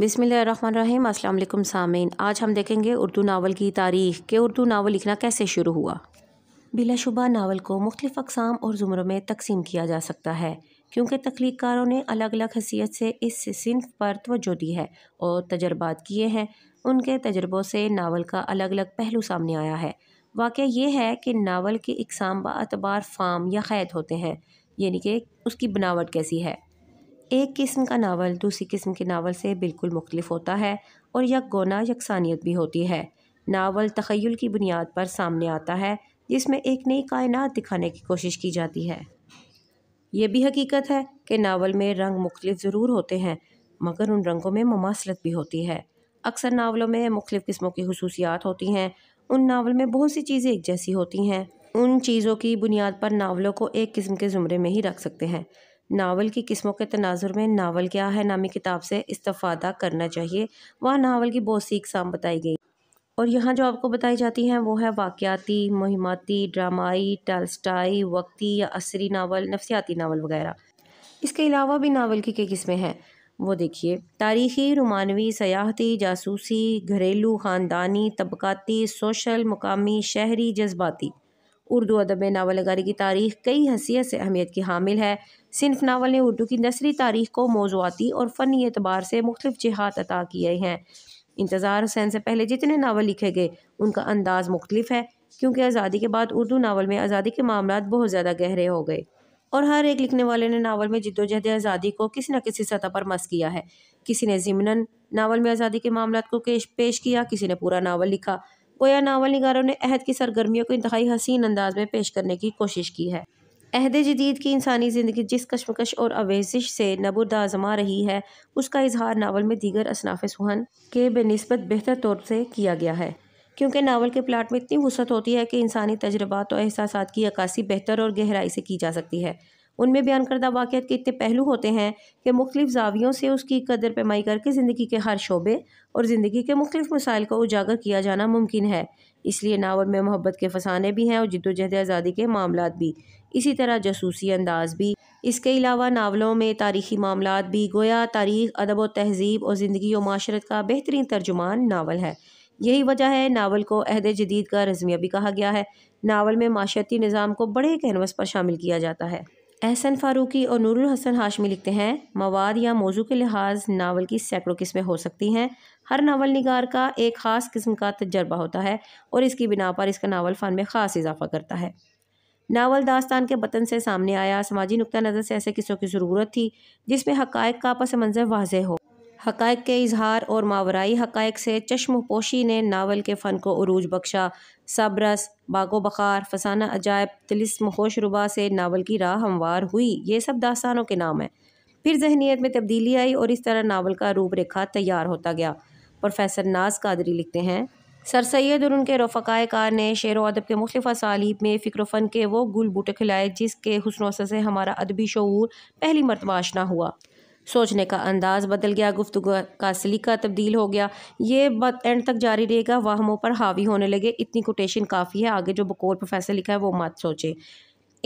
बिसमीम अल्लाम सामीन आज हम देखेंगे उर्दू नावल की तारीख़ के उर्दू नावल लिखना कैसे शुरू हुआ बिलाशुबा नावल को मुख्तफ अकसाम और ज़ुमरों में तकसीम किया जा सकता है क्योंकि तख्लीकारों ने अलग अलग हैसियत से इस सिंफ पर तोजो दी है और तजर्बात किए हैं उनके तजर्बों से नावल का अलग अलग पहलू सामने आया है वाक़ ये है कि नावल के इकसाम बतबार फाम या क़ैद होते हैं यानी कि उसकी बनावट कैसी है एक किस्म का नावल दूसरी किस्म के नावल से बिल्कुल मुख्तलिफ होता है और यक गोना यकसानियत भी होती है नावल तखयल की बुनियाद पर सामने आता है जिसमें एक नई कायनात दिखाने की कोशिश की जाती है यह भी हकीकत है कि नावल में रंग मुख्तफ ज़रूर होते हैं मगर उन रंगों में ममासलत भी होती है अक्सर नावलों में मुख्तु किस्मों की खसूसियात होती हैं उन नावल में बहुत सी चीज़ें एक जैसी होती हैं उन चीज़ों की बुनियाद पर नावलों को एक किस्म के ज़ुमरे में ही रख सकते हैं नावल की किस्मों के तनाजुर में नावल क्या है नामी किताब से इस्तफ़ादा करना चाहिए वहाँ नावल की बहुत सी इकसाम बताई गई और यहाँ जो आपको बताई जाती हैं वो है वाक़ाती मुहिमाती ड्रामाई टलस्टाई वक्ती या असरी नावल नफसियाती नावल वगैरह इसके अलावा भी नावल की कई किस्में हैं वो देखिए तारीखी रुमानवी सयाहती जासूसी घरेलू ख़ानदानी तबकती सोशल मुकामी शहरी जज्बाती उर्दू अदब में नावल नगारी की तारीख कई हैसियत से अहमियत की हामिल है सिनफ नावल ने उर्दू की नसरी तारीख को मौजूदी और फ़नी एतबार से मुख्तफ जहात अता किए हैं इंतज़ार हुसैन से पहले जितने नावल लिखे गए उनका अंदाज़ मुख्तलिफ है क्योंकि आज़ादी के बाद उर्दू नावल में आज़ादी के मामला बहुत ज़्यादा गहरे हो गए और हर एक लिखने वाले ने नावल में जद्दोजहद आज़ादी को किसी न किसी सतह पर मस किया है किसी ने जमनन नावल में आज़ादी के मामला को पेश किया किसी ने पूरा नावल लिखा गोया नावल नगारों ने अहद की सरगर्मियों को इंतहाई हसीन अंदाज में पेश करने की कोशिश की है अहद जदीद की इंसानी ज़िंदगी जिस कशमकश और अवेजिश से आजमा रही है उसका इजहार नावल में दीगर असनाफ सुहन के बनस्बत बेहतर तौर से किया गया है क्योंकि नावल के प्लाट में इतनी वसत होती है कि इंसानी तजर्बात तो और एहसास की अक्सी बेहतर और गहराई से की जा सकती है उनमें बयान करदा वाक़ के इतने पहलू होते हैं कि मुख्तफ जावियों से उसकी कदर पैमाई करके ज़िंदगी के हर शोबे और ज़िंदगी के मुख्त मसाइल को उजागर किया जाना मुमकिन है इसलिए नावल में मोहब्बत के फसाने भी हैं और जद्दोजहद आज़ादी के मामला भी इसी तरह जसूसी अंदाज भी इसके अलावा नावलों में तारीखी मामला भी गोया तारीख अदब व तहजीब और ज़िंदगी व माशरत का बेहतरीन तर्जुमान नावल है यही वजह है नावल को अहद जदीद का रजमिया भी कहा गया है नावल में माशरती निज़ाम को बड़े कैनवस पर शामिल किया जाता है एहसन फारूकी और नूरुल हसन हाशमी लिखते हैं मवाद या मौजू के लिहाज नावल की सैकड़ों किस्में हो सकती हैं हर नावल निगार का एक ख़ास किस्म का तजर्बा होता है और इसकी बिना पर इसका नावल फ़न में ख़ास इजाफा करता है नावल दास्तान के बतन से सामने आया समाजी नुक़ नज़र से ऐसे किस्सों की ज़रूरत थी जिसमें हक़ का पस मंजर वाज हो हक़ के इजहार और मावराई हक़ से चश्म पोशी ने नावल के फ़न को अरूज बख्शा सबरस बागो बखार फसाना अजायब तिलस्म होशरुबा से नावल की राह हमवार हुई ये सब दास्तानों के नाम हैं फिर जहनीत में तब्दीली आई और इस तरह नावल का रूपरेखा तैयार होता गया प्रोफेसर नाज कादरी लिखते हैं सर सैद और उनके रफ़ाय कार ने शेर व अदब के मुख्तफ असालीब में फ़िक्र फ़न के वो गुल बूटे खिलाए जिसके हसन से हमारा अदबी शूर पहली मरतबा आशना हुआ सोचने का अंदाज़ बदल गया गुफ्तु का सलीका तब्दील हो गया ये बत एंड तक जारी रहेगा वाहमों पर हावी होने लगे इतनी कोटेशन काफ़ी है आगे जो बकौल प्रोफेसर लिखा है वो मत सोचे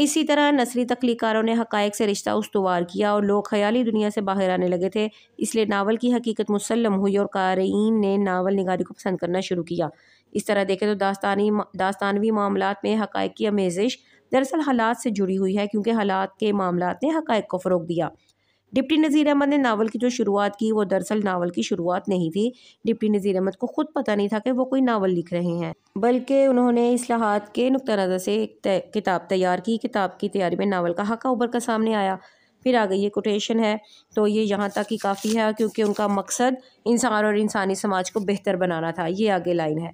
इसी तरह नसरी तख्लीकारों ने हकायक से रिश्ता उसवार किया और लोग ख्याली दुनिया से बाहर आने लगे थे इसलिए नावल की हकीकत मुसलम हुई और कारीन ने नावल निगारी को पसंद करना शुरू किया इस तरह देखें तो दास्तानी दास्तानवी मामला में हकायक की आमेज़िश दरअसल हालात से जुड़ी हुई है क्योंकि हालात के मामला ने हकायक को फ़रोग दिया डिप्टी नज़ीर अहमद ने नावल की जो शुरुआत की वो दरअसल नावल की शुरुआत नहीं थी डिप्टी नज़ीर अहमद को ख़ुद पता नहीं था कि वो कोई नावल लिख रहे हैं बल्कि उन्होंने असलाहत के नुक़ नज़र से एक तय किताब तैयार की किताब की तैयारी में नावल का हका उबर का सामने आया फिर आ गई ये कोटेशन है तो ये यहाँ तक ही काफ़ी है क्योंकि उनका मकसद इंसान और इंसानी समाज को बेहतर बनाना था ये आगे लाइन है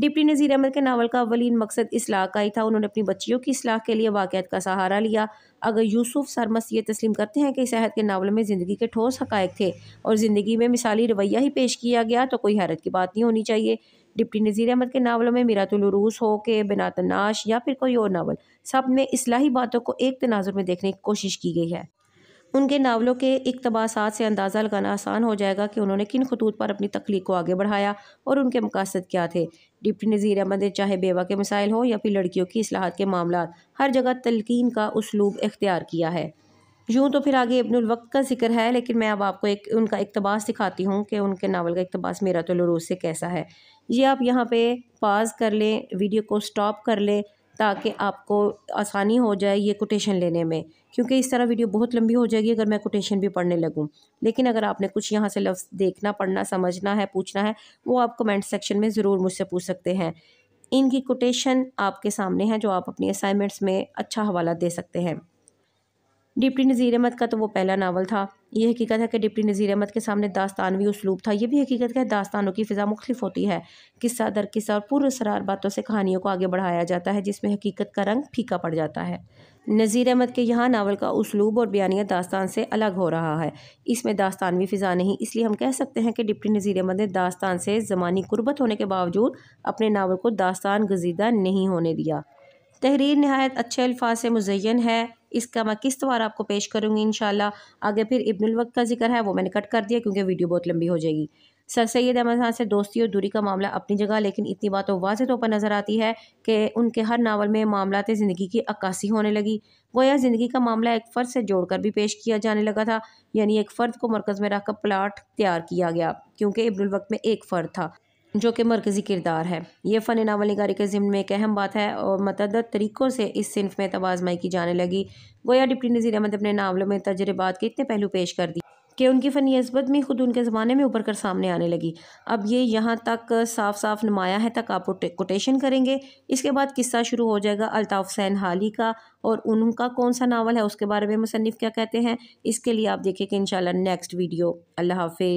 डिप्टी नज़ीर अहमद के नावल का अवलिन मकसद इसलाह का ही था उन्होंने अपनी बच्चियों की इसलाह के लिए वाक़ात का सहारा लिया अगर यूसुफ सरमस ये तस्लीम करते हैं कि सेहत के नावल में ज़िंदगी के ठोस हक़ थे और ज़िंदगी में मिसाली रवैया ही पेश किया गया तो कोई हैरत की बात नहीं होनी चाहिए डिप्टी नज़ीर अहमद के नावलों में मीरातुलरूस हो के बिना तनाश या फिर कोई और नावल सब में इसलाही बातों को एक तनाजुर में देखने की कोशिश की गई है उनके नावलों के इकतबासात से अंदाज़ा लगाना आसान हो जाएगा कि उन्होंने किन खतूत पर अपनी तख्लीक को आगे बढ़ाया और उनके मकासद क्या थे डिप्टी नज़ीर अहमद चाहे बेवा के मसाइल हो या फिर लड़कियों की असलाहत के मामला हर जगह तलकिन का उसलूब इख्तियार किया है यूँ तो फिर आगे इब्नुलवक्त का जिक्र है लेकिन मैं अब आपको एक उनका इकतबास दिखाती हूँ कि उनके नावल का इकतबास मेरा तो लरूज से कैसा है ये आप यहाँ पे पाज कर लें वीडियो को स्टॉप कर लें ताकि आपको आसानी हो जाए ये कोटेशन लेने में क्योंकि इस तरह वीडियो बहुत लंबी हो जाएगी अगर मैं कोटेशन भी पढ़ने लगूँ लेकिन अगर आपने कुछ यहाँ से लफ्ज़ देखना पढ़ना समझना है पूछना है वो आप कमेंट सेक्शन में ज़रूर मुझसे पूछ सकते हैं इनकी कोटेशन आपके सामने है जो आप अपनी असाइनमेंट्स में अच्छा हवाला दे सकते हैं डिप्टी नज़ीर अहमद का तो वो पहला नावल था यह हकीकत है कि डिप्टी नज़ीर अहमद के सामने दास्तानवी उसलूब था यह भी हकीकत है दास्तानों की फ़िज़ा मुख्तफ होती है किस्सा दर किस्सा और पुरसरार बातों से कहानियों को आगे बढ़ाया जाता है जिसमें हकीकत का रंग फीका पड़ जाता है नज़ीर अहमद के यहाँ नावल का उसलूब और बयानिया दास्तान से अलग हो रहा है इसमें दास्तानवी फ़िज़ा नहीं इसलिए हम कह सकते हैं कि डिप्टी नज़ीर अहमद ने दास्तान से ज़मानी गुरबत होने के बावजूद अपने नावल को दास्तान गजीदा नहीं होने दिया तहरीर नहायत अच्छे अल्फाज से मुजयन है इसका मैं किस तरह आपको पेश करूँगी इन आगे फिर इब्नुलवक्त का जिक्र है वो मैंने कट कर दिया क्योंकि वीडियो बहुत लंबी हो जाएगी सर सैद अहमद खान से दोस्ती और दूरी का मामला अपनी जगह लेकिन इतनी बात तो वाज तौर पर नज़र आती है कि उनके हर नावल में मामला ज़िंदगी की अक्सी होने लगी गोया ज़िंदगी का मामला एक फ़र्द से जोड़कर भी पेश किया जाने लगा था यानी एक फ़र्द को मरकज़ में रखकर प्लाट तैयार किया गया क्योंकि इब्नुल वक्त में एक फ़र्द था जो कि मरकज़ी किरदार है ये फ़न नावल नगारी के ज़िम्न में एक अहम बात है और मतद तरीक़ों से इस सिनफ में तबाजमाई की जाने लगी गोया डिप्टी नज़ीर अहमद अपने नावलों में तजर्बात के इतने पहलू पेश कर दिए कि उनकी फ़नी नस्बत भी ख़ुद उनके ज़माने में उभर कर सामने आने लगी अब ये यहाँ तक साफ साफ नुमाया है तक आप कोटेशन करेंगे इसके बाद किस्सा शुरू हो जाएगा अलताफ़ हुसैन हाली का और उनका कौन सा नावल है उसके बारे में मुसनफ़ क्या कहते हैं इसके लिए आप देखिए कि इन नेक्स्ट वीडियो अल्लाह हाफ़